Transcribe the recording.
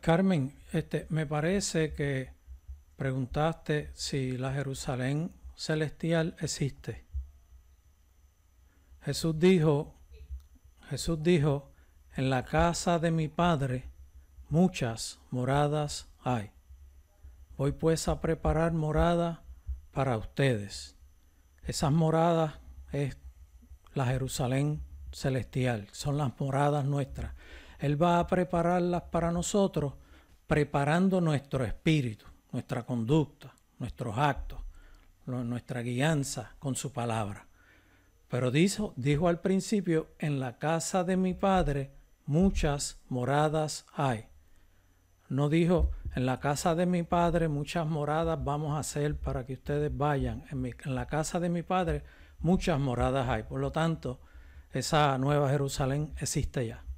Carmen, este, me parece que preguntaste si la Jerusalén celestial existe. Jesús dijo, Jesús dijo, en la casa de mi Padre muchas moradas hay. Voy pues a preparar morada para ustedes. Esas moradas es la Jerusalén celestial, son las moradas nuestras. Él va a prepararlas para nosotros preparando nuestro espíritu, nuestra conducta, nuestros actos, nuestra guianza con su palabra. Pero dijo, dijo al principio, en la casa de mi padre muchas moradas hay. No dijo, en la casa de mi padre muchas moradas vamos a hacer para que ustedes vayan. en, la casa de mi padre muchas moradas hay. Por lo tanto, esa nueva Jerusalén existe ya.